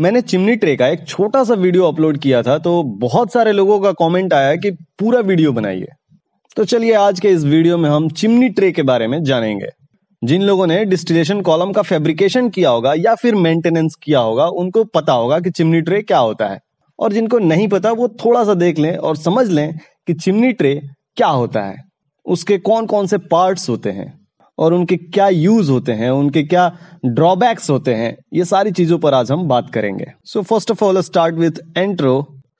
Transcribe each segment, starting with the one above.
मैंने chimney tray का एक छोटा सा वीडियो अपलोड किया था तो बहुत सारे लोगों का कमेंट आया कि पूरा वीडियो बनाइए तो चलिए आज के इस वीडियो में हम चिमनी ट्रे के बारे में जानेंगे जिन लोगों ने डिस्टिलेशन कॉलम का फैब्रिकेशन किया होगा या फिर मेंटेनेंस किया होगा उनको पता होगा कि चिमनी ट्रे क्या होता है और जिनको नहीं पता वो थोड़ा सा देख लें और समझ लें कि चिमनी ट्रे क्या होता है उसके कौन कौन से पार्ट्स होते हैं और उनके क्या यूज होते हैं उनके क्या ड्रॉबैक्स होते हैं ये सारी चीजों पर आज हम बात करेंगे so first of all start with intro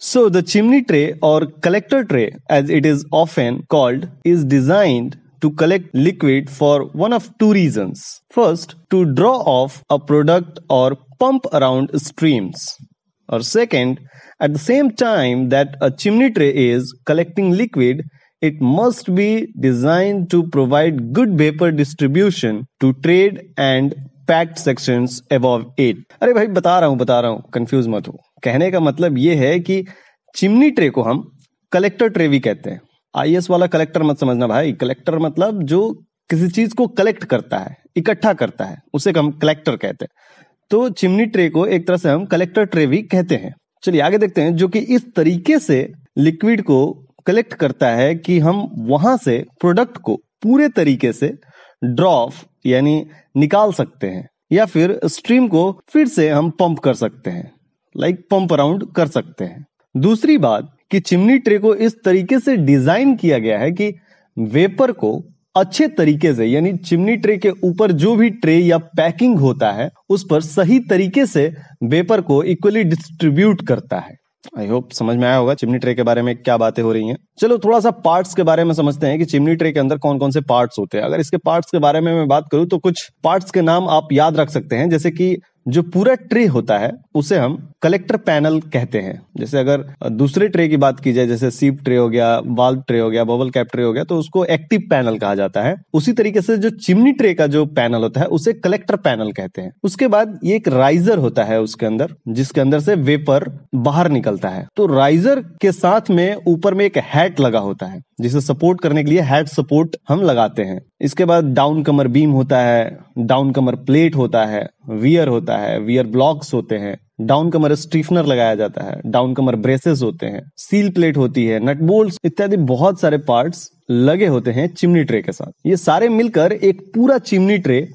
So the chimney tray or collector tray as it is often called is designed to collect liquid for one of two reasons. First, to draw off a product or pump around streams. Or second, at the same time that a chimney tray is collecting liquid, it must be designed to provide good vapor distribution to trade and pact section above eight अरे भाई बता रहा हूँ बता रहा हूँ confuse मत हो कहने का मतलब ये है कि चिमनी ट्रे को हम कलेक्टर ट्रे भी कहते हैं आई वाला कलेक्टर मत समझना भाई कलेक्टर मतलब जो किसी चीज को कलेक्ट करता है इकट्ठा करता है उसे हम कलेक्टर कहते हैं तो चिमनी ट्रे को एक तरह से हम कलेक्टर ट्रे भी कहते हैं चलिए आगे देखते हैं जो कि इस तरीके से लिक्विड को कलेक्ट करता है कि हम वहां से प्रोडक्ट को पूरे तरीके से ड्रॉफ यानी निकाल सकते हैं या फिर स्ट्रीम को फिर से हम पंप कर सकते हैं लाइक पंप अराउंड कर सकते हैं दूसरी बात कि चिमनी ट्रे को इस तरीके से डिजाइन किया गया है कि वेपर को अच्छे तरीके से यानी चिमनी ट्रे के ऊपर जो भी ट्रे या पैकिंग होता है उस पर सही तरीके से वेपर को इक्वली डिस्ट्रीब्यूट करता है आई होप समझ में आया होगा चिमनी ट्रे के बारे में क्या बातें हो रही हैं चलो थोड़ा सा पार्ट्स के बारे में समझते हैं कि चिमनी ट्रे के अंदर कौन कौन से पार्ट्स होते हैं अगर इसके पार्ट्स के बारे में मैं बात करूं तो कुछ पार्ट्स के नाम आप याद रख सकते हैं जैसे कि जो पूरा ट्रे होता है उसे हम कलेक्टर पैनल कहते हैं जैसे अगर दूसरे ट्रे की बात की जाए जैसे सीप ट्रे हो गया वाल्व ट्रे हो गया बबल कैप ट्रे हो गया तो उसको एक्टिव पैनल कहा जाता है उसी तरीके से जो चिमनी ट्रे का जो पैनल होता है उसे कलेक्टर पैनल कहते हैं उसके बाद ये एक राइजर होता है उसके अंदर जिसके अंदर से वेपर बाहर निकलता है तो राइजर के साथ में ऊपर में एक हैट लगा होता है जिसे सपोर्ट करने के लिए हैट सपोर्ट हम लगाते हैं इसके बाद डाउन कमर बीम होता है डाउन कमर प्लेट होता है वियर होता है होता है वियर ब्लॉक्स होते हैं डाउन कमर स्टीफनर लगाया जाता है डाउन कमर ब्रेसेस होते हैं सील प्लेट होती है नट बोल्ट इत्यादि बहुत सारे पार्ट्स लगे होते हैं चिमनी ट्रे के साथ ये सारे मिलकर एक पूरा चिमनी ट्रे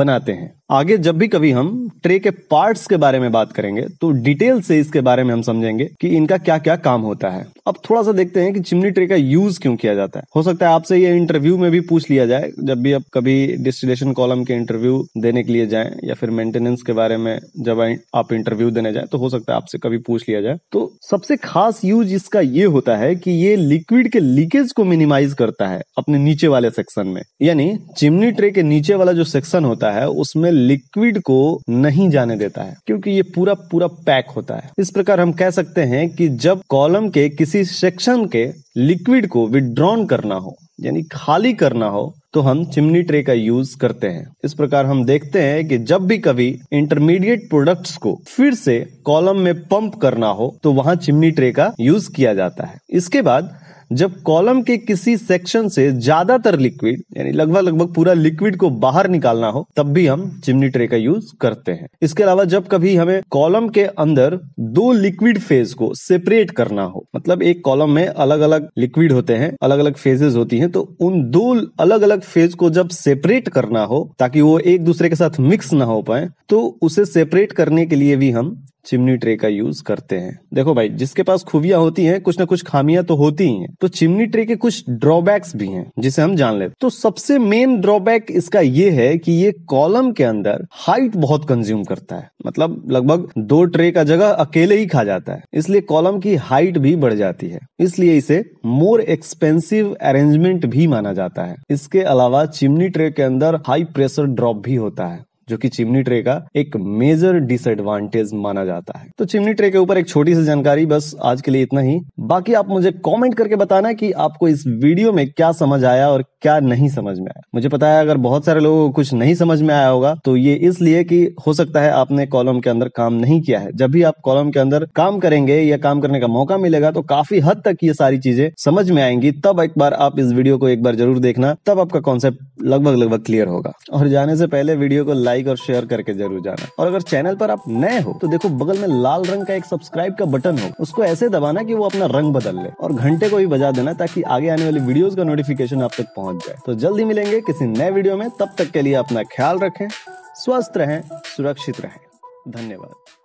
बनाते हैं आगे जब भी कभी हम ट्रे के पार्ट्स के बारे में बात करेंगे तो डिटेल से इसके बारे में हम समझेंगे कि इनका क्या क्या काम होता है अब थोड़ा सा देखते हैं कि चिमनी ट्रे का यूज क्यों किया जाता है हो सकता है आपसे ये इंटरव्यू में भी पूछ लिया जाए जब भी आप कभी डिस्टिलेशन कॉलम के इंटरव्यू देने के लिए जाए या फिर मेंटेनेंस के बारे में जब आप इंटरव्यू देने जाए तो हो सकता है आपसे कभी पूछ लिया जाए तो सबसे खास यूज इसका ये होता है कि ये लिक्विड के लीकेज को मिनिमाइज करता है अपने नीचे वाले सेक्शन में यानी चिमनी ट्रे के नीचे वाला जो सेक्शन होता है उसमें लिक्विड को नहीं जाने देता है क्योंकि ये पूरा पूरा पैक होता है इस प्रकार हम कह सकते हैं कि जब कॉलम के किसी सेक्शन के लिक्विड को विड्रॉन करना हो यानी खाली करना हो तो हम चिमनी ट्रे का यूज करते हैं इस प्रकार हम देखते हैं कि जब भी कभी इंटरमीडिएट प्रोडक्ट्स को फिर से कॉलम में पंप करना हो तो वहां चिमनी ट्रे का यूज किया जाता है इसके बाद जब कॉलम के किसी सेक्शन से ज्यादातर लिक्विड यानी लगभग लगभग पूरा लिक्विड को बाहर निकालना हो तब भी हम चिमनी ट्रे का यूज करते हैं इसके अलावा जब कभी हमें कॉलम के अंदर दो लिक्विड फेज को सेपरेट करना हो मतलब एक कॉलम में अलग अलग लिक्विड होते हैं अलग अलग फेजेस होती हैं तो उन दो अलग अलग फेज को जब सेपरेट करना हो ताकि वो एक दूसरे के साथ मिक्स ना हो पाए तो उसे सेपरेट करने के लिए भी हम चिमनी ट्रे का यूज करते हैं देखो भाई जिसके पास खूबियां होती हैं कुछ ना कुछ खामियां तो होती ही हैं तो चिमनी ट्रे के कुछ ड्रॉबैक्स भी हैं जिसे हम जान लेते तो सबसे मेन ड्रॉबैक इसका ये है कि ये कॉलम के अंदर हाइट बहुत कंज्यूम करता है मतलब लगभग दो ट्रे का जगह अकेले ही खा जाता है इसलिए कॉलम की हाइट भी बढ़ जाती है इसलिए इसे मोर एक्सपेंसिव अरेंजमेंट भी माना जाता है इसके अलावा चिमनी ट्रे के अंदर हाई प्रेशर ड्रॉप भी होता है जो कि चिमनी ट्रे का एक मेजर डिसएडवांटेज माना जाता है तो चिमनी ट्रे के ऊपर एक छोटी सी जानकारी बस आज के लिए इतना ही बाकी आप मुझे कमेंट करके बताना कि आपको इस वीडियो में क्या समझ आया और क्या नहीं समझ में आया मुझे पता है अगर बहुत सारे लोगों को कुछ नहीं समझ में आया होगा तो ये इसलिए कि हो सकता है आपने कॉलम के अंदर काम नहीं किया है जब भी आप कॉलम के अंदर काम करेंगे या काम करने का मौका मिलेगा तो काफी हद तक ये सारी चीजें समझ में आएंगी तब एक बार आप इस वीडियो को एक बार जरूर देखना तब आपका कॉन्सेप्ट लगभग लगभग क्लियर होगा और जाने से पहले वीडियो को लाइक लाइक और शेयर करके जरूर जाना और अगर चैनल पर आप नए हो तो देखो बगल में लाल रंग का एक सब्सक्राइब का बटन हो उसको ऐसे दबाना की वो अपना रंग बदल ले और घंटे को भी बजा देना ताकि आगे आने वाली वीडियो का नोटिफिकेशन आप तक पहुँच जाए तो जल्दी मिलेंगे किसी नए वीडियो में तब तक के लिए अपना ख्याल रखें स्वस्थ रहें सुरक्षित रहें धन्यवाद